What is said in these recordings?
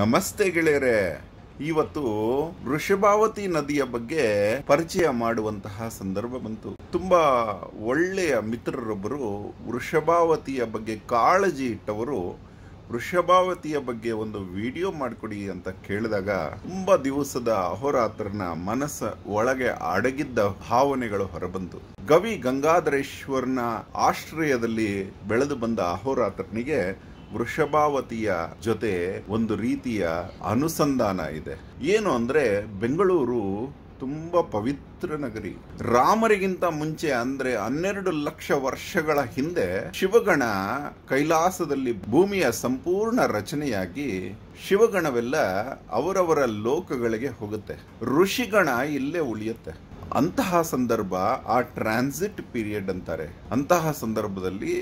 ನಮಸ್ತೆ ಗೆಳೆಯರೆ ಇವತ್ತು ವೃಷಭಾವತಿ ನದಿಯ ಬಗ್ಗೆ ಪರಿಚಯ ಮಾಡುವಂತಹ ಸಂದರ್ಭ ಬಂತು ತುಂಬಾ ಒಳ್ಳೆಯ ಮಿತ್ರರೊಬ್ಬರು ವೃಷಭಾವತಿಯ ಬಗ್ಗೆ ಕಾಳಜಿ ಇಟ್ಟವರು ವೃಷಭಾವತಿಯ ಬಗ್ಗೆ ಒಂದು ವಿಡಿಯೋ ಮಾಡಿಕೊಡಿ ಅಂತ ಕೇಳಿದಾಗ ತುಂಬಾ ದಿವಸದ ಅಹೋರಾತ್ರನ ಮನಸ್ಸ ಒಳಗೆ ಅಡಗಿದ್ದ ಭಾವನೆಗಳು ಹೊರಬಂತು ಗವಿ ಗಂಗಾಧರೇಶ್ವರನ ಆಶ್ರಯದಲ್ಲಿ ಬೆಳೆದು ಬಂದ ಅಹೋರಾತ್ರನಿಗೆ ವೃಷಭಾವತಿಯ ಜೊತೆ ಒಂದು ರೀತಿಯ ಅನುಸಂಧಾನ ಇದೆ ಏನು ಅಂದ್ರೆ ಬೆಂಗಳೂರು ತುಂಬಾ ಪವಿತ್ರ ನಗರಿ ರಾಮರಿಗಿಂತ ಮುಂಚೆ ಅಂದ್ರೆ ಹನ್ನೆರಡು ಲಕ್ಷ ವರ್ಷಗಳ ಹಿಂದೆ ಶಿವಗಣ ಕೈಲಾಸದಲ್ಲಿ ಭೂಮಿಯ ಸಂಪೂರ್ಣ ರಚನೆಯಾಗಿ ಶಿವಗಣವೆಲ್ಲ ಅವರವರ ಲೋಕಗಳಿಗೆ ಹೋಗುತ್ತೆ ಋಷಿಗಣ ಇಲ್ಲೇ ಉಳಿಯುತ್ತೆ ಅಂತಹ ಸಂದರ್ಭ ಆ ಟ್ರಾನ್ಸಿಟ್ ಪೀರಿಯಡ್ ಅಂತಾರೆ ಅಂತಹ ಸಂದರ್ಭದಲ್ಲಿ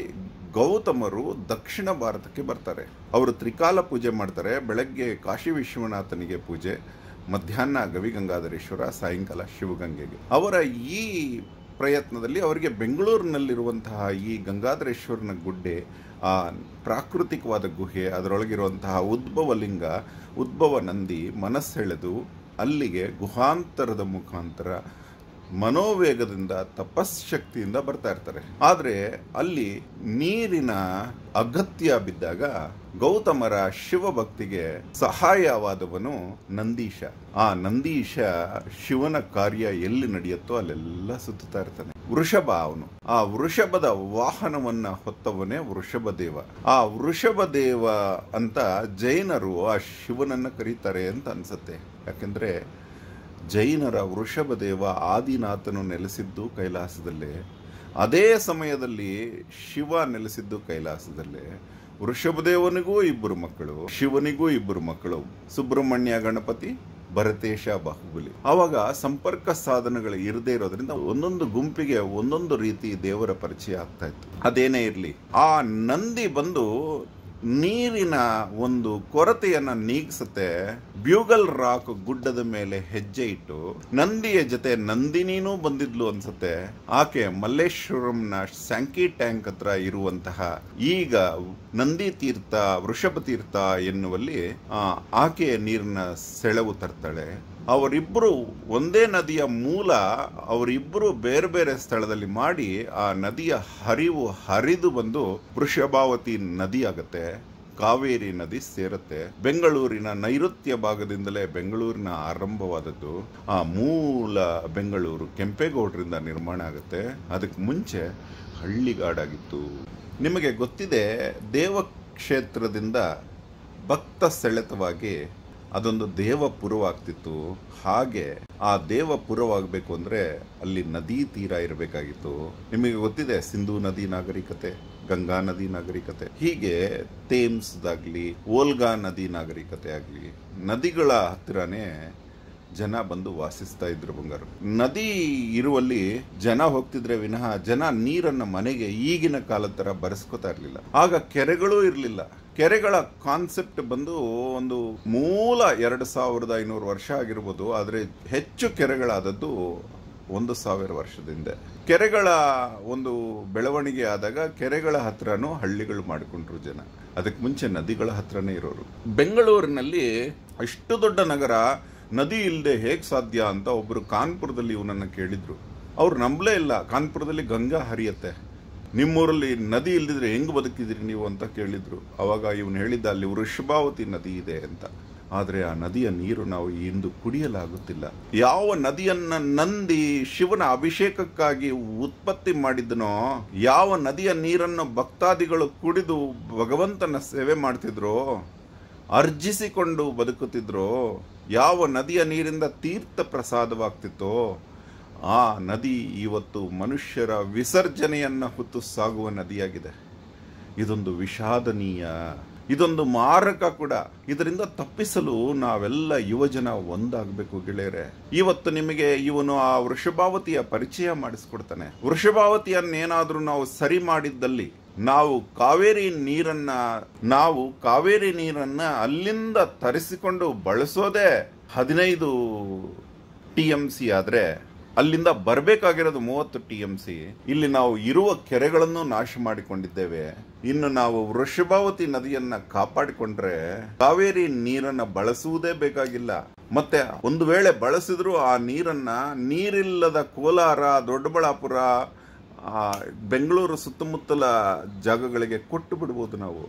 ಗೌತಮರು ದಕ್ಷಿಣ ಭಾರತಕ್ಕೆ ಬರ್ತಾರೆ ಅವರು ತ್ರಿಕಾಲ ಪೂಜೆ ಮಾಡ್ತಾರೆ ಬೆಳಗ್ಗೆ ಕಾಶಿ ವಿಶ್ವನಾಥನಿಗೆ ಪೂಜೆ ಮಧ್ಯಾಹ್ನ ಗವಿಗಂಗಾಧರೇಶ್ವರ ಸಾಯಂಕಾಲ ಶಿವಗಂಗೆಗೆ ಅವರ ಈ ಪ್ರಯತ್ನದಲ್ಲಿ ಅವರಿಗೆ ಬೆಂಗಳೂರಿನಲ್ಲಿರುವಂತಹ ಈ ಗಂಗಾಧರೇಶ್ವರನ ಗುಡ್ಡೆ ಆ ಪ್ರಾಕೃತಿಕವಾದ ಗುಹೆ ಅದರೊಳಗಿರುವಂತಹ ಉದ್ಭವ ಲಿಂಗ ಉದ್ಭವ ನಂದಿ ಮನಸ್ಸೆಳೆದು ಅಲ್ಲಿಗೆ ಗುಹಾಂತರದ ಮುಖಾಂತರ ಮನೋವೇಗದಿಂದ ತಪಸ್ ಶಕ್ತಿಯಿಂದ ಬರ್ತಾ ಇರ್ತಾರೆ ಆದ್ರೆ ಅಲ್ಲಿ ನೀರಿನ ಅಗತ್ಯ ಬಿದ್ದಾಗ ಗೌತಮರ ಶಿವಭಕ್ತಿಗೆ ಸಹಾಯವಾದವನು ನಂದೀಶ ಆ ನಂದೀಶ ಶಿವನ ಕಾರ್ಯ ಎಲ್ಲಿ ನಡೆಯುತ್ತೋ ಅಲ್ಲೆಲ್ಲ ಸುತ್ತಾ ಇರ್ತಾನೆ ವೃಷಭ ಅವನು ಆ ವೃಷಭದ ವಾಹನವನ್ನ ಹೊತ್ತವನೇ ವೃಷಭ ದೇವ ಆ ವೃಷಭ ದೇವ ಅಂತ ಜೈನರು ಆ ಶಿವನನ್ನ ಕರೀತಾರೆ ಅಂತ ಅನ್ಸುತ್ತೆ ಯಾಕೆಂದ್ರೆ ಜೈನರ ವೃಷಭದೇವ ಆದಿನಾಥನು ನೆಲೆಸಿದ್ದು ಕೈಲಾಸದಲ್ಲೇ ಅದೇ ಸಮಯದಲ್ಲಿ ಶಿವ ನೆಲೆಸಿದ್ದು ಕೈಲಾಸದಲ್ಲೇ ವೃಷಭದೇವನಿಗೂ ಇಬ್ಬರು ಮಕ್ಕಳು ಶಿವನಿಗೂ ಇಬ್ಬರು ಮಕ್ಕಳು ಸುಬ್ರಹ್ಮಣ್ಯ ಗಣಪತಿ ಭರತೇಶ ಬಾಹುಬಲಿ ಆವಾಗ ಸಂಪರ್ಕ ಸಾಧನಗಳು ಇರದೇ ಇರೋದ್ರಿಂದ ಒಂದೊಂದು ಗುಂಪಿಗೆ ಒಂದೊಂದು ರೀತಿ ದೇವರ ಪರಿಚಯ ಆಗ್ತಾ ಇತ್ತು ಅದೇನೇ ಇರಲಿ ಆ ನಂದಿ ಬಂದು ನೀರಿನ ಒಂದು ಕೊರತೆಯನ್ನು ನೀಗಿಸುತ್ತೆ ಬ್ಯೂಗಲ್ ರಾಕ್ ಗುಡ್ಡದ ಮೇಲೆ ಹೆಜ್ಜೆ ಇಟ್ಟು ನಂದಿಯ ಜೊತೆ ನಂದಿನೀನೂ ಬಂದಿದ್ಲು ಅನ್ಸುತ್ತೆ ಆಕೆ ಮಲ್ಲೇಶ್ವರಂನ ಸ್ಯಾಂಕಿ ಟ್ಯಾಂಕ್ ಹತ್ರ ಇರುವಂತಹ ಈಗ ನಂದಿ ತೀರ್ಥ ವೃಷಭ ತೀರ್ಥ ಎನ್ನುವಲ್ಲಿ ಆಕೆಯ ನೀರಿನ ಸೆಳವು ತರ್ತಾಳೆ ಅವರಿಬ್ಬರು ಒಂದೇ ನದಿಯ ಮೂಲ ಅವರಿಬ್ಬರು ಬೇರೆ ಬೇರೆ ಸ್ಥಳದಲ್ಲಿ ಮಾಡಿ ಆ ನದಿಯ ಹರಿವು ಹರಿದು ಬಂದು ವೃಷಭಾವತಿ ನದಿ ಕಾವೇರಿ ನದಿ ಸೇರುತ್ತೆ ಬೆಂಗಳೂರಿನ ನೈಋತ್ಯ ಭಾಗದಿಂದಲೇ ಬೆಂಗಳೂರಿನ ಆರಂಭವಾದದ್ದು ಆ ಮೂಲ ಬೆಂಗಳೂರು ಕೆಂಪೇಗೌಡರಿಂದ ನಿರ್ಮಾಣ ಆಗುತ್ತೆ ಅದಕ್ಕೆ ಮುಂಚೆ ಹಳ್ಳಿಗಾಡಾಗಿತ್ತು ನಿಮಗೆ ಗೊತ್ತಿದೆ ದೇವಕ್ಷೇತ್ರದಿಂದ ಭಕ್ತ ಸೆಳೆತವಾಗಿ ಅದೊಂದು ದೇವಪುರವಾಗ್ತಿತ್ತು ಹಾಗೆ ಆ ದೇವಪುರವಾಗಬೇಕು ಅಂದರೆ ಅಲ್ಲಿ ನದಿ ತೀರ ಇರಬೇಕಾಗಿತ್ತು ನಿಮಗೆ ಗೊತ್ತಿದೆ ಸಿಂಧೂ ನದಿ ನಾಗರಿಕತೆ ಗಂಗಾ ನದಿ ನಾಗರಿಕತೆ ಹೀಗೆ ತೇಮ್ಸ್ದಾಗಲಿ ಓಲ್ಗಾ ನದಿ ನಾಗರಿಕತೆ ಆಗಲಿ ನದಿಗಳ ಹತ್ತಿರನೇ ಜನ ಬಂದು ವಾಸಿಸ್ತಾ ಇದ್ರು ಬಂಗಾರು ನದಿ ಇರುವಲ್ಲಿ ಜನ ಹೋಗ್ತಿದ್ರೆ ವಿನಃ ಜನ ನೀರನ್ನ ಮನೆಗೆ ಈಗಿನ ಕಾಲದ ತರ ಬರೆಸ್ಕೋತಾ ಇರಲಿಲ್ಲ ಆಗ ಕೆರೆಗಳೂ ಇರಲಿಲ್ಲ ಕೆರೆಗಳ ಕಾನ್ಸೆಪ್ಟ್ ಬಂದು ಒಂದು ಮೂಲ ಎರಡು ಸಾವಿರದ ಐನೂರು ವರ್ಷ ಆಗಿರ್ಬೋದು ಆದರೆ ಹೆಚ್ಚು ಕೆರೆಗಳಾದದ್ದು ಒಂದು ಸಾವಿರ ವರ್ಷದಿಂದ ಕೆರೆಗಳ ಒಂದು ಬೆಳವಣಿಗೆ ಆದಾಗ ಕೆರೆಗಳ ಹತ್ರನೂ ಹಳ್ಳಿಗಳು ಮಾಡಿಕೊಂಡ್ರು ಜನ ಅದಕ್ಕೆ ಮುಂಚೆ ನದಿಗಳ ಹತ್ರನೇ ಇರೋರು ಬೆಂಗಳೂರಿನಲ್ಲಿ ಅಷ್ಟು ದೊಡ್ಡ ನಗರ ನದಿ ಇಲ್ಲದೆ ಹೇಗೆ ಸಾಧ್ಯ ಅಂತ ಒಬ್ಬರು ಕಾನ್ಪುರದಲ್ಲಿ ಇವನನ್ನು ಕೇಳಿದರು ಅವ್ರು ನಂಬಲೇ ಇಲ್ಲ ಕಾನ್ಪುರದಲ್ಲಿ ಗಂಗಾ ಹರಿಯತ್ತೆ ನಿಮ್ಮೂರಲ್ಲಿ ನದಿ ಇಲ್ಲದಿದ್ರೆ ಹೆಂಗೆ ಬದುಕಿದ್ರಿ ನೀವು ಅಂತ ಕೇಳಿದರು ಅವಾಗ ಇವನು ಹೇಳಿದ್ದ ಅಲ್ಲಿ ವೃಷಭಾವತಿ ನದಿ ಇದೆ ಅಂತ ಆದರೆ ಆ ನದಿಯ ನೀರು ನಾವು ಇಂದು ಕುಡಿಯಲಾಗುತ್ತಿಲ್ಲ ಯಾವ ನದಿಯನ್ನು ನಂದಿ ಶಿವನ ಅಭಿಷೇಕಕ್ಕಾಗಿ ಉತ್ಪತ್ತಿ ಮಾಡಿದ್ನೋ ಯಾವ ನದಿಯ ನೀರನ್ನು ಭಕ್ತಾದಿಗಳು ಕುಡಿದು ಭಗವಂತನ ಸೇವೆ ಮಾಡ್ತಿದ್ರೋ ಅರ್ಜಿಸಿಕೊಂಡು ಬದುಕುತ್ತಿದ್ರೋ ಯಾವ ನದಿಯ ನೀರಿಂದ ತೀರ್ಥ ಪ್ರಸಾದವಾಗ್ತಿತ್ತೋ ಆ ನದಿ ಇವತ್ತು ಮನುಷ್ಯರ ವಿಸರ್ಜನೆಯನ್ನು ಹೊತ್ತು ಸಾಗುವ ನದಿಯಾಗಿದೆ ಇದೊಂದು ವಿಷಾದನೀಯ ಇದೊಂದು ಮಾರಕ ಕೂಡ ಇದರಿಂದ ತಪ್ಪಿಸಲು ನಾವೆಲ್ಲ ಯುವಜನ ಒಂದಾಗಬೇಕು ಗೆಳೆಯರೆ ಇವತ್ತು ನಿಮಗೆ ಇವನು ಆ ವೃಷಭಾವತಿಯ ಪರಿಚಯ ಮಾಡಿಸ್ಕೊಡ್ತಾನೆ ವೃಷಭಾವತಿಯನ್ನೇನಾದರೂ ನಾವು ಸರಿ ಮಾಡಿದ್ದಲ್ಲಿ ನಾವು ಕಾವೇರಿ ನೀರನ್ನ ನಾವು ಕಾವೇರಿ ನೀರನ್ನ ಅಲ್ಲಿಂದ ತರಿಸಿಕೊಂಡು ಬಳಸೋದೇ ಹದಿನೈದು ಟಿ ಎಂ ಸಿ ಆದರೆ ಅಲ್ಲಿಂದ ಬರಬೇಕಾಗಿರೋದು ಮೂವತ್ತು ಟಿ ಎಂ ಸಿ ಇಲ್ಲಿ ನಾವು ಇರುವ ಕೆರೆಗಳನ್ನು ನಾಶ ಮಾಡಿಕೊಂಡಿದ್ದೇವೆ ಇನ್ನು ನಾವು ವೃಷಭಾವತಿ ನದಿಯನ್ನ ಕಾಪಾಡಿಕೊಂಡ್ರೆ ಕಾವೇರಿ ನೀರನ್ನ ಬಳಸುವುದೇ ಬೇಕಾಗಿಲ್ಲ ಮತ್ತೆ ಒಂದು ವೇಳೆ ಬಳಸಿದ್ರು ಆ ನೀರನ್ನ ನೀರಿಲ್ಲದ ಕೋಲಾರ ದೊಡ್ಡಬಳ್ಳಾಪುರ ಬೆಂಗಳೂರು ಸುತ್ತಮುತ್ತಲ ಜಾಗಗಳಿಗೆ ಕೊಟ್ಟು ಬಿಡ್ಬೋದು ನಾವು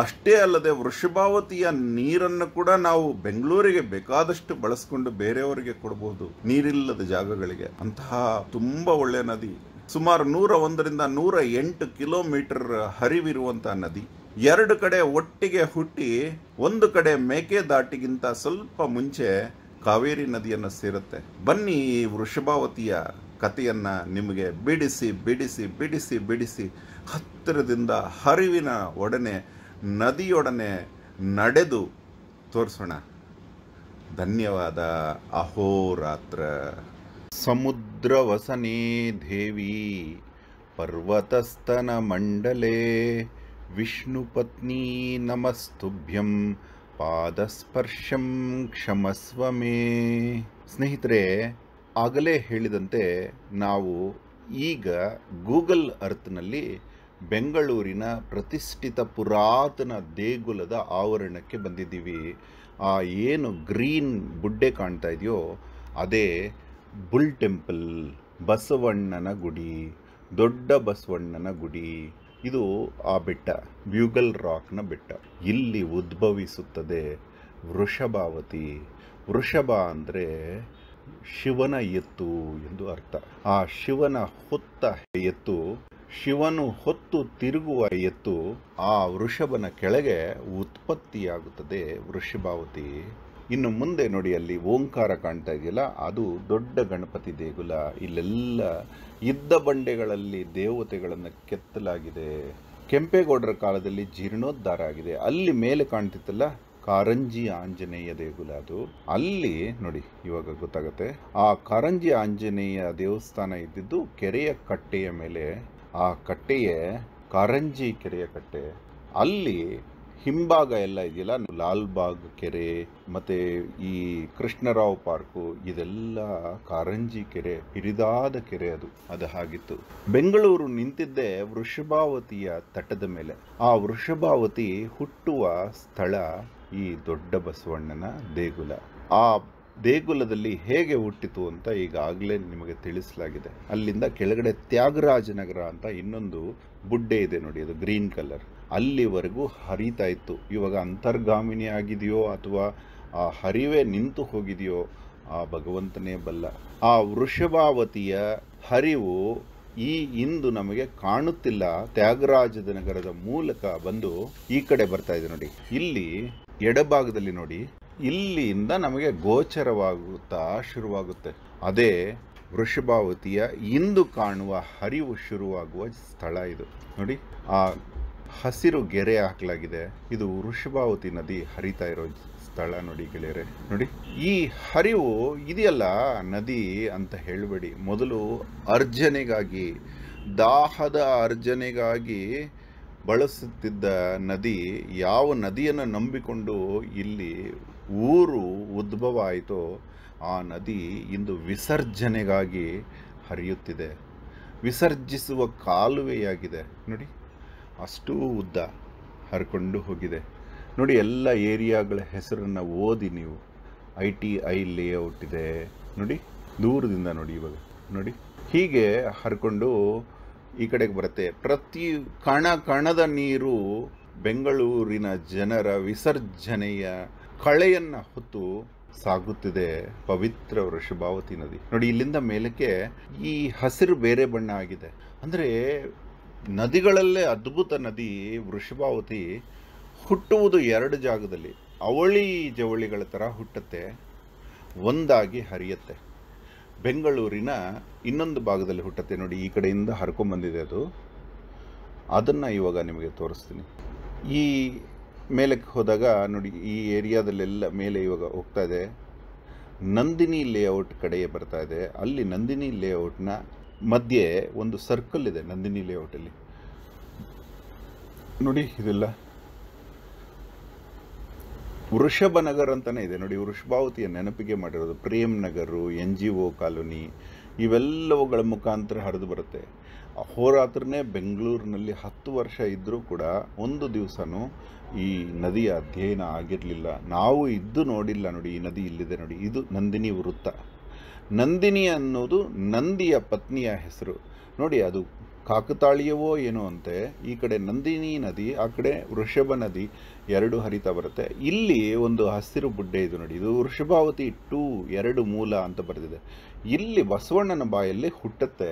ಅಷ್ಟೇ ಅಲ್ಲದೆ ವೃಷಭಾವತಿಯ ನೀರನ್ನು ಕೂಡ ನಾವು ಬೆಂಗಳೂರಿಗೆ ಬೇಕಾದಷ್ಟು ಬಳಸ್ಕೊಂಡು ಬೇರೆಯವರಿಗೆ ಕೊಡಬಹುದು ನೀರಿಲ್ಲದ ಜಾಗಗಳಿಗೆ ಅಂತಹ ತುಂಬಾ ಒಳ್ಳೆಯ ನದಿ ಸುಮಾರು ನೂರ ಒಂದರಿಂದ ನೂರ ಎಂಟು ಕಿಲೋಮೀಟರ್ ಹರಿವಿರುವಂತಹ ನದಿ ಎರಡು ಕಡೆ ಒಟ್ಟಿಗೆ ಹುಟ್ಟಿ ಒಂದು ಕಡೆ ಮೇಕೆದಾಟಿಗಿಂತ ಸ್ವಲ್ಪ ಮುಂಚೆ ಕಾವೇರಿ ನದಿಯನ್ನು ಸೇರುತ್ತೆ ಬನ್ನಿ ಈ ವೃಷಭಾವತಿಯ ಕಥೆಯನ್ನ ನಿಮಗೆ ಬಿಡಿಸಿ ಬಿಡಿಸಿ ಬಿಡಿಸಿ ಬಿಡಿಸಿ ಹತ್ತಿರದಿಂದ ಹರಿವಿನ ಒಡನೆ ನದಿಯೊಡನೆ ನಡೆದು ತೋರಿಸೋಣ ಧನ್ಯವಾದ ಅಹೋರಾತ್ರ ಸಮುದ್ರವಸನೆ ದೇವಿ ಪರ್ವತಸ್ತನ ಮಂಡಲೆ ವಿಷ್ಣುಪತ್ನಿ ನಮಸ್ತುಭ್ಯಂ ಪಾದಸ್ಪರ್ಶಂ ಕ್ಷಮಸ್ವ ಮೇ ಸ್ನೇಹಿತರೆ ಆಗಲೇ ಹೇಳಿದಂತೆ ನಾವು ಈಗ ಗೂಗಲ್ ಅರ್ಥ್ನಲ್ಲಿ ಬೆಂಗಳೂರಿನ ಪ್ರತಿಷ್ಠಿತ ಪುರಾತನ ದೇಗುಲದ ಆವರಣಕ್ಕೆ ಬಂದಿದ್ದೀವಿ ಆ ಏನು ಗ್ರೀನ್ ಬುಡ್ಡೆ ಕಾಣ್ತಾ ಇದೆಯೋ ಅದೇ ಬುಲ್ ಟೆಂಪಲ್ ಬಸವಣ್ಣನ ಗುಡಿ ದೊಡ್ಡ ಬಸವಣ್ಣನ ಗುಡಿ ಇದು ಆ ಬೆಟ್ಟ ಬ್ಯೂಗಲ್ ರಾಕ್ನ ಬೆಟ್ಟ ಇಲ್ಲಿ ಉದ್ಭವಿಸುತ್ತದೆ ವೃಷಭಾವತಿ ವೃಷಭ ಅಂದರೆ ಶಿವನ ಎತ್ತು ಎಂದು ಅರ್ಥ ಆ ಶಿವನ ಹೊತ್ತ ಎತ್ತು ಶಿವನು ಹೊತ್ತು ತಿರುಗುವ ಎತ್ತು ಆ ವೃಷಭನ ಕೆಳಗೆ ಉತ್ಪತ್ತಿಯಾಗುತ್ತದೆ ವೃಷಭಾವತಿ ಇನ್ನು ಮುಂದೆ ನೋಡಿ ಅಲ್ಲಿ ಓಂಕಾರ ಕಾಣ್ತಾ ಇದೆಯಲ್ಲ ಅದು ದೊಡ್ಡ ಗಣಪತಿ ದೇಗುಲ ಇಲ್ಲೆಲ್ಲ ಇದ್ದ ಬಂಡೆಗಳಲ್ಲಿ ದೇವತೆಗಳನ್ನು ಕೆತ್ತಲಾಗಿದೆ ಕೆಂಪೇಗೌಡರ ಕಾಲದಲ್ಲಿ ಜೀರ್ಣೋದ್ಧಾರ ಆಗಿದೆ ಅಲ್ಲಿ ಮೇಲೆ ಕಾಣ್ತಿತ್ತಲ್ಲ ಕಾರಂಜಿ ಆಂಜನೇಯ ದೇಗುಲ ಅದು ಅಲ್ಲಿ ನೋಡಿ ಇವಾಗ ಗೊತ್ತಾಗುತ್ತೆ ಆ ಕಾರಂಜಿ ಆಂಜನೇಯ ದೇವಸ್ಥಾನ ಇದ್ದಿದ್ದು ಕೆರೆಯ ಕಟ್ಟೆಯ ಮೇಲೆ ಆ ಕಟ್ಟೆಯೇ ಕಾರಂಜಿ ಕೆರೆಯ ಕಟ್ಟೆ ಅಲ್ಲಿ ಹಿಂಭಾಗ ಎಲ್ಲ ಇದೆಯಲ್ಲ ಲಾಲ್ಬಾಗ್ ಕೆರೆ ಮತ್ತು ಈ ಕೃಷ್ಣರಾವ್ ಪಾರ್ಕು ಇದೆಲ್ಲ ಕಾರಂಜಿ ಕೆರೆ ಹಿರಿದಾದ ಕೆರೆ ಅದು ಅದು ಹಾಗಿತ್ತು ಬೆಂಗಳೂರು ನಿಂತಿದ್ದೆ ವೃಷಭಾವತಿಯ ತಟದ ಮೇಲೆ ಆ ವೃಷಭಾವತಿ ಹುಟ್ಟುವ ಸ್ಥಳ ಈ ದೊಡ್ಡ ಬಸವಣ್ಣನ ದೇಗುಲ ಆ ದೇಗುಲದಲ್ಲಿ ಹೇಗೆ ಹುಟ್ಟಿತು ಅಂತ ಈಗಾಗಲೇ ನಿಮಗೆ ತಿಳಿಸಲಾಗಿದೆ ಅಲ್ಲಿಂದ ಕೆಳಗಡೆ ತ್ಯಾಗರಾಜನಗರ ಅಂತ ಇನ್ನೊಂದು ಬುಡ್ಡೆ ಇದೆ ನೋಡಿ ಅದು ಗ್ರೀನ್ ಕಲರ್ ಅಲ್ಲಿವರೆಗೂ ಹರಿತಾ ಇತ್ತು ಇವಾಗ ಅಂತರ್ಗಾಮಿನಿ ಆಗಿದೆಯೋ ಅಥವಾ ಆ ಹರಿವೆ ನಿಂತು ಹೋಗಿದೆಯೋ ಆ ಭಗವಂತನೇ ಬಲ್ಲ ಆ ವೃಷಭಾವತಿಯ ಹರಿವು ಈ ಇಂದು ನಮಗೆ ಕಾಣುತ್ತಿಲ್ಲ ತ್ಯಾಗರಾಜದ ನಗರದ ಮೂಲಕ ಬಂದು ಈ ಕಡೆ ಬರ್ತಾ ಇದೆ ನೋಡಿ ಇಲ್ಲಿ ಎಡಭಾಗದಲ್ಲಿ ನೋಡಿ ಇಲ್ಲಿಯಿಂದ ನಮಗೆ ಗೋಚರವಾಗುತ್ತಾ ಶುರುವಾಗುತ್ತೆ ಅದೇ ವೃಷಭಾವತಿಯ ಇಂದು ಕಾಣುವ ಹರಿವು ಶುರುವಾಗುವ ಸ್ಥಳ ಇದು ನೋಡಿ ಆ ಹಸಿರು ಗೆರೆ ಹಾಕಲಾಗಿದೆ ಇದು ವೃಷಭಾವತಿ ನದಿ ಹರಿತಾ ಇರೋ ಸ್ಥಳ ನೋಡಿ ಗೆಳೆಯರೆ ನೋಡಿ ಈ ಹರಿವು ಇದೆಯಲ್ಲ ನದಿ ಅಂತ ಹೇಳಬೇಡಿ ಮೊದಲು ಅರ್ಜನೆಗಾಗಿ ದಾಹದ ಅರ್ಜನೆಗಾಗಿ ಬಳಸುತ್ತಿದ್ದ ನದಿ ಯಾವ ನದಿಯನ್ನು ನಂಬಿಕೊಂಡು ಇಲ್ಲಿ ಊರು ಉದ್ಭವ ಆಯಿತು ಆ ನದಿ ಇಂದು ವಿಸರ್ಜನೆಗಾಗಿ ಹರಿಯುತ್ತಿದೆ ವಿಸರ್ಜಿಸುವ ಕಾಲುವೆಯಾಗಿದೆ ನೋಡಿ ಅಷ್ಟೂ ಉದ್ದ ಹರ್ಕೊಂಡು ಹೋಗಿದೆ ನೋಡಿ ಎಲ್ಲ ಏರಿಯಾಗಳ ಹೆಸರನ್ನು ಓದಿ ನೀವು ಐ ಟಿ ಐ ಲೇಔಟ್ ಇದೆ ನೋಡಿ ದೂರದಿಂದ ನೋಡಿ ಇವಾಗ ನೋಡಿ ಹೀಗೆ ಹರ್ಕೊಂಡು ಈ ಕಡೆಗೆ ಬರುತ್ತೆ ಪ್ರತಿ ಕಣ ಕಣದ ನೀರು ಬೆಂಗಳೂರಿನ ಜನರ ವಿಸರ್ಜನೆಯ ಕಳೆಯನ್ನು ಹೊತ್ತು ಸಾಗುತ್ತಿದೆ ಪವಿತ್ರ ವೃಷಭಾವತಿ ನದಿ ನೋಡಿ ಇಲ್ಲಿಂದ ಮೇಲಕ್ಕೆ ಈ ಹಸಿರು ಬೇರೆ ಬಣ್ಣ ಆಗಿದೆ ಅಂದರೆ ನದಿಗಳಲ್ಲೇ ಅದ್ಭುತ ನದಿ ವೃಷಭಾವತಿ ಹುಟ್ಟುವುದು ಎರಡು ಜಾಗದಲ್ಲಿ ಅವಳಿ ಜವಳಿಗಳ ಥರ ಹುಟ್ಟುತ್ತೆ ಒಂದಾಗಿ ಹರಿಯುತ್ತೆ ಬೆಂಗಳೂರಿನ ಇನ್ನೊಂದು ಭಾಗದಲ್ಲಿ ಹುಟ್ಟುತ್ತೆ ನೋಡಿ ಈ ಕಡೆಯಿಂದ ಹರ್ಕೊಂಬಂದಿದೆ ಅದು ಅದನ್ನು ಇವಾಗ ನಿಮಗೆ ತೋರಿಸ್ತೀನಿ ಈ ಮೇಲಕ್ಕೆ ಹೋದಾಗ ನೋಡಿ ಈ ಏರಿಯಾದಲ್ಲೆಲ್ಲ ಮೇಲೆ ಇವಾಗ ಹೋಗ್ತಾ ಇದೆ ನಂದಿನಿ ಲೇಔಟ್ ಕಡೆ ಬರ್ತಾ ಇದೆ ಅಲ್ಲಿ ನಂದಿನಿ ಲೇಔಟ್ನ ಮಧ್ಯೆ ಒಂದು ಸರ್ಕಲ್ ಇದೆ ನಂದಿನಿ ಲೇಔಟಲ್ಲಿ ನೋಡಿ ಇದೆಲ್ಲ ವೃಷಭ ನಗರ ಅಂತಲೇ ಇದೆ ನೋಡಿ ವೃಷಭಾವತಿಯ ನೆನಪಿಗೆ ಮಾಡಿರೋದು Prem Nagar N G O colony ಇವೆಲ್ಲವುಗಳ ಮುಖಾಂತರ ಹರಿದು ಬರುತ್ತೆ ಅಹೋರಾತ್ರನೇ ಬೆಂಗಳೂರಿನಲ್ಲಿ ಹತ್ತು ವರ್ಷ ಇದ್ದರೂ ಕೂಡ ಒಂದು ದಿವಸನೂ ಈ ನದಿಯ ಅಧ್ಯಯನ ಆಗಿರಲಿಲ್ಲ ನಾವು ಇದ್ದು ನೋಡಿಲ್ಲ ನೋಡಿ ಈ ನದಿ ಇಲ್ಲಿದೆ ನೋಡಿ ಇದು ನಂದಿನಿ ವೃತ್ತ ನಂದಿನಿ ಅನ್ನೋದು ನಂದಿಯ ಪತ್ನಿಯ ಹೆಸರು ನೋಡಿ ಅದು ಕಾಕತಾಳೀಯವೋ ಏನೋ ಅಂತೆ ಈ ಕಡೆ ನಂದಿನಿ ನದಿ ಆ ಕಡೆ ವೃಷಭ ನದಿ ಎರಡು ಹರಿತಾ ಬರುತ್ತೆ ಇಲ್ಲಿ ಒಂದು ಹಸಿರು ಬುಡ್ಡೆ ಇದು ನೋಡಿ ಇದು ವೃಷಭಾವತಿ ಟೂ ಎರಡು ಮೂಲ ಅಂತ ಬರೆದಿದೆ ಇಲ್ಲಿ ಬಸವಣ್ಣನ ಬಾಯಲ್ಲಿ ಹುಟ್ಟುತ್ತೆ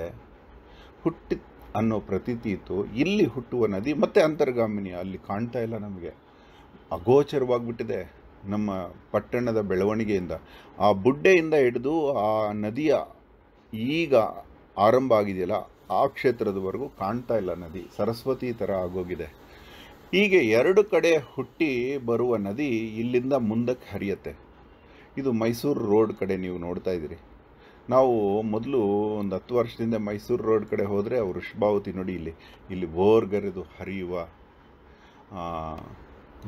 ಹುಟ್ಟಿ ಅನ್ನೋ ಪ್ರತೀತಿ ಇತ್ತು ಇಲ್ಲಿ ಹುಟ್ಟುವ ನದಿ ಮತ್ತೆ ಅಂತರ್ಗಾಮಿನಿ ಅಲ್ಲಿ ಕಾಣ್ತಾ ಇಲ್ಲ ನಮಗೆ ಅಗೋಚರವಾಗಿಬಿಟ್ಟಿದೆ ನಮ್ಮ ಪಟ್ಟಣದ ಬೆಳವಣಿಗೆಯಿಂದ ಆ ಬುಡ್ಡೆಯಿಂದ ಹಿಡಿದು ಆ ನದಿಯ ಈಗ ಆರಂಭ ಆಗಿದೆಯಲ್ಲ ಆ ಕ್ಷೇತ್ರದವರೆಗೂ ಕಾಣ್ತಾ ಇಲ್ಲ ನದಿ ಸರಸ್ವತಿ ಥರ ಆಗೋಗಿದೆ ಹೀಗೆ ಎರಡು ಕಡೆ ಹುಟ್ಟಿ ಬರುವ ನದಿ ಇಲ್ಲಿಂದ ಮುಂದಕ್ಕೆ ಹರಿಯುತ್ತೆ ಇದು ಮೈಸೂರು ರೋಡ್ ಕಡೆ ನೀವು ನೋಡ್ತಾ ಇದ್ದೀರಿ ನಾವು ಮೊದಲು ಒಂದು ಹತ್ತು ವರ್ಷದಿಂದ ಮೈಸೂರು ರೋಡ್ ಕಡೆ ಹೋದರೆ ಅವರು ವೃಷಭಾವತಿ ನೋಡಿ ಇಲ್ಲಿ ಇಲ್ಲಿ ಬೋರ್ಗರೆದು ಹರಿಯುವ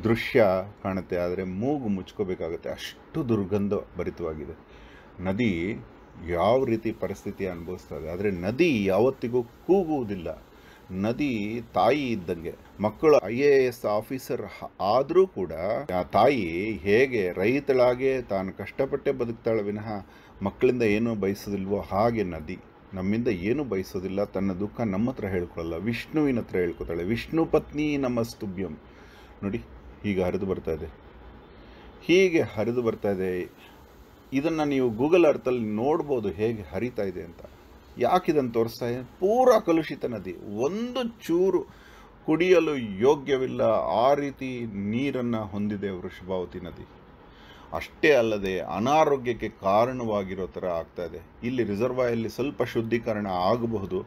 ದೃಶ್ಯ ಕಾಣುತ್ತೆ ಆದರೆ ಮೂಗು ಮುಚ್ಕೋಬೇಕಾಗುತ್ತೆ ಅಷ್ಟು ದುರ್ಗಂಧ ಭರಿತವಾಗಿದೆ ನದಿ ಯಾವ ರೀತಿ ಪರಿಸ್ಥಿತಿ ಅನುಭವಿಸ್ತದೆ ಆದರೆ ನದಿ ಯಾವತ್ತಿಗೂ ಕೂಗುವುದಿಲ್ಲ ನದಿ ತಾಯಿ ಇದ್ದಂಗೆ ಮಕ್ಕಳು ಐ ಎ ಎಸ್ ಆಫೀಸರ್ ಆದರೂ ಕೂಡ ಆ ತಾಯಿ ಹೇಗೆ ರೈತಳಾಗೆ ತಾನು ಕಷ್ಟಪಟ್ಟೆ ಬದುಕ್ತಾಳೆ ವಿನಃ ಮಕ್ಕಳಿಂದ ಏನು ಬಯಸೋದಿಲ್ವೋ ಹಾಗೆ ನದಿ ನಮ್ಮಿಂದ ಏನು ಬಯಸೋದಿಲ್ಲ ತನ್ನ ದುಃಖ ನಮ್ಮ ಹತ್ರ ಹೇಳ್ಕೊಳ್ಳಲ್ಲ ವಿಷ್ಣುವಿನ ಹತ್ರ ಹೇಳ್ಕೊತಾಳೆ ವಿಷ್ಣು ಪತ್ನಿ ನಮ್ಮ ಸ್ತುಭ್ಯಂ ನೋಡಿ ಹೀಗೆ ಹರಿದು ಬರ್ತಾ ಇದೆ ಹೀಗೆ ಹರಿದು ಬರ್ತಾ ಇದೆ ಇದನ್ನು ನೀವು ಗೂಗಲ್ ಅರ್ಥಲ್ಲಿ ನೋಡ್ಬೋದು ಹೇಗೆ ಹರಿತಾ ಇದೆ ಅಂತ ಯಾಕಿದನ್ನು ತೋರಿಸ್ತಾ ಇದೆ ಪೂರ ಕಲುಷಿತ ನದಿ ಒಂದು ಚೂರು ಕುಡಿಯಲು ಯೋಗ್ಯವಿಲ್ಲ ಆ ರೀತಿ ನೀರನ್ನು ಹೊಂದಿದೆ ವೃಷಭಾವತಿ ನದಿ ಅಷ್ಟೇ ಅಲ್ಲದೆ ಅನಾರೋಗ್ಯಕ್ಕೆ ಕಾರಣವಾಗಿರೋ ಥರ ಇದೆ ಇಲ್ಲಿ ರಿಸರ್ವಾಯಲ್ಲಿ ಸ್ವಲ್ಪ ಶುದ್ಧೀಕರಣ ಆಗಬಹುದು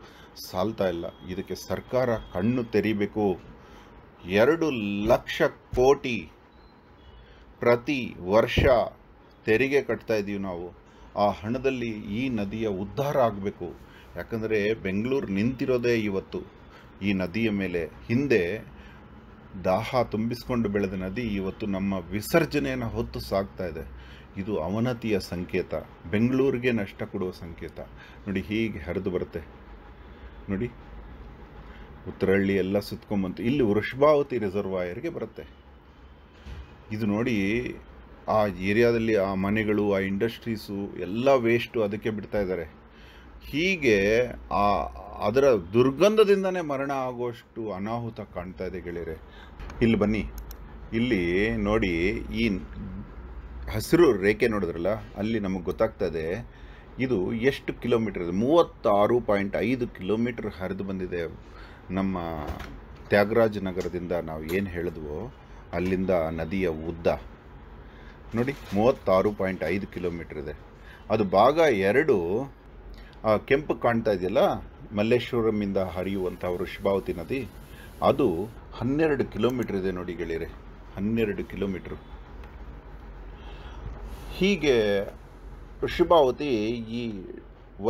ಸಾಲ್ತಾ ಇಲ್ಲ ಇದಕ್ಕೆ ಸರ್ಕಾರ ಕಣ್ಣು ತೆರಿಬೇಕು ಎರಡು ಲಕ್ಷ ಕೋಟಿ ಪ್ರತಿ ವರ್ಷ ತೆರಿಗೆ ಕಟ್ತಾ ಇದ್ದೀವಿ ನಾವು ಆ ಹಣದಲ್ಲಿ ಈ ನದಿಯ ಉದ್ಧಾರ ಆಗಬೇಕು ಯಾಕಂದರೆ ಬೆಂಗಳೂರು ನಿಂತಿರೋದೇ ಇವತ್ತು ಈ ನದಿಯ ಮೇಲೆ ಹಿಂದೆ ದಾಹ ತುಂಬಿಸ್ಕೊಂಡು ಬೆಳೆದ ನದಿ ಇವತ್ತು ನಮ್ಮ ವಿಸರ್ಜನೆಯನ್ನು ಹೊತ್ತು ಸಾಗ್ತಾ ಇದೆ ಇದು ಅವನತಿಯ ಸಂಕೇತ ಬೆಂಗಳೂರಿಗೆ ನಷ್ಟ ಕೊಡುವ ಸಂಕೇತ ನೋಡಿ ಹೀಗೆ ಹರಿದು ಬರುತ್ತೆ ನೋಡಿ ಉತ್ತರಹಳ್ಳಿ ಎಲ್ಲ ಸುತ್ಕೊಂಬಂತು ಇಲ್ಲಿ ವೃಷಭಾವತಿ ರಿಸರ್ವಾಯರ್ಗೆ ಬರುತ್ತೆ ಇದು ನೋಡಿ ಆ ಏರಿಯಾದಲ್ಲಿ ಆ ಮನೆಗಳು ಆ ಇಂಡಸ್ಟ್ರೀಸು ಎಲ್ಲ ವೇಸ್ಟು ಅದಕ್ಕೆ ಬಿಡ್ತಾ ಇದ್ದಾರೆ ಹೀಗೆ ಆ ಅದರ ದುರ್ಗಂಧದಿಂದನೇ ಮರಣ ಆಗುವಷ್ಟು ಅನಾಹುತ ಕಾಣ್ತಾ ಇದೆ ಗೆಳೆಯರೆ ಇಲ್ಲಿ ಬನ್ನಿ ಇಲ್ಲಿ ನೋಡಿ ಈ ಹಸಿರು ರೇಖೆ ನೋಡಿದ್ರಲ್ಲ ಅಲ್ಲಿ ನಮಗೆ ಗೊತ್ತಾಗ್ತದೆ ಇದು ಎಷ್ಟು ಕಿಲೋಮೀಟರ್ ಇದೆ ಮೂವತ್ತಾರು ಪಾಯಿಂಟ್ ಐದು ಕಿಲೋಮೀಟ್ರ್ ಹರಿದು ಬಂದಿದೆ ನಮ್ಮ ತ್ಯಾಗರಾಜ ನಗರದಿಂದ ನಾವು ಏನು ಹೇಳಿದ್ವೋ ಅಲ್ಲಿಂದ ನದಿಯ ಉದ್ದ ನೋಡಿ ಮೂವತ್ತಾರು ಪಾಯಿಂಟ್ ಐದು ಕಿಲೋಮೀಟ್ರ್ ಇದೆ ಅದು ಭಾಗ ಎರಡು ಕೆಂಪು ಕಾಣ್ತಾ ಇದೆಯಲ್ಲ ಮಲ್ಲೇಶ್ವರಂಯಿಂದ ಹರಿಯುವಂಥ ವೃಷಭಾವತಿ ನದಿ ಅದು ಹನ್ನೆರಡು ಕಿಲೋಮೀಟ್ರ್ ಇದೆ ನೋಡಿ ಗೆಳೆಯರೆ ಹನ್ನೆರಡು ಕಿಲೋಮೀಟ್ರ್ ಹೀಗೆ ವೃಷಭಾವತಿ ಈ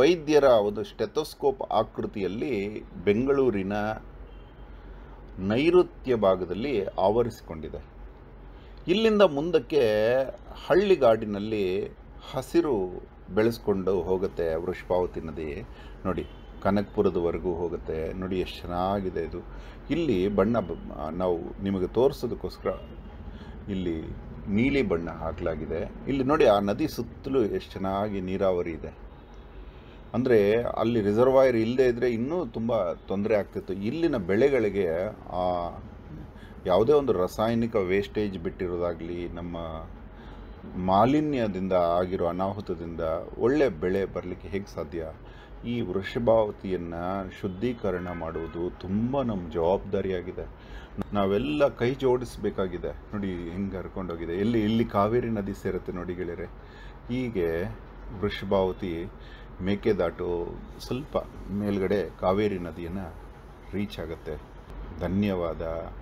ವೈದ್ಯರ ಒಂದು ಸ್ಟೆಥೋಸ್ಕೋಪ್ ಆಕೃತಿಯಲ್ಲಿ ಬೆಂಗಳೂರಿನ ನೈಋತ್ಯ ಭಾಗದಲ್ಲಿ ಆವರಿಸಿಕೊಂಡಿದೆ ಇಲ್ಲಿಂದ ಮುಂದಕ್ಕೆ ಹಳ್ಳಿಗಾಡಿನಲ್ಲಿ ಹಸಿರು ಬೆಳೆಸ್ಕೊಂಡು ಹೋಗುತ್ತೆ ವೃಷ್ಪಾವತಿ ನದಿ ನೋಡಿ ಕನಕ್ಪುರದವರೆಗೂ ಹೋಗುತ್ತೆ ನೋಡಿ ಎಷ್ಟು ಚೆನ್ನಾಗಿದೆ ಇದು ಇಲ್ಲಿ ಬಣ್ಣ ನಾವು ನಿಮಗೆ ತೋರಿಸೋದಕ್ಕೋಸ್ಕರ ಇಲ್ಲಿ ನೀಲಿ ಬಣ್ಣ ಹಾಕಲಾಗಿದೆ ಇಲ್ಲಿ ನೋಡಿ ಆ ನದಿ ಸುತ್ತಲೂ ಎಷ್ಟು ಚೆನ್ನಾಗಿ ನೀರಾವರಿ ಇದೆ ಅಂದರೆ ಅಲ್ಲಿ ರಿಸರ್ವಾಯರ್ ಇಲ್ಲದೇ ಇದ್ದರೆ ಇನ್ನೂ ತುಂಬ ತೊಂದರೆ ಆಗ್ತಿತ್ತು ಇಲ್ಲಿನ ಬೆಳೆಗಳಿಗೆ ಆ ಯಾವುದೇ ಒಂದು ರಾಸಾಯನಿಕ ವೇಸ್ಟೇಜ್ ಬಿಟ್ಟಿರೋದಾಗಲಿ ನಮ್ಮ ಮಾಲಿನ್ಯದಿಂದ ಆಗಿರೋ ಅನಾಹುತದಿಂದ ಒಳ್ಳೆ ಬೆಳೆ ಬರಲಿಕ್ಕೆ ಹೇಗೆ ಸಾಧ್ಯ ಈ ವೃಷಭಾವತಿಯನ್ನು ಶುದ್ಧೀಕರಣ ಮಾಡುವುದು ತುಂಬ ನಮ್ಮ ಜವಾಬ್ದಾರಿಯಾಗಿದೆ ನಾವೆಲ್ಲ ಕೈ ಜೋಡಿಸಬೇಕಾಗಿದೆ ನೋಡಿ ಹೆಂಗೆ ಹರ್ಕೊಂಡೋಗಿದೆ ಎಲ್ಲಿ ಇಲ್ಲಿ ಕಾವೇರಿ ನದಿ ಸೇರುತ್ತೆ ನೋಡಿ ಗೆಳೆಯರೆ ಹೀಗೆ ವೃಷಭಾವತಿ ಮೇಕೆದಾಟು ಸ್ವಲ್ಪ ಮೇಲ್ಗಡೆ ಕಾವೇರಿ ನದಿಯನ್ನು ರೀಚ್ ಆಗುತ್ತೆ ಧನ್ಯವಾದ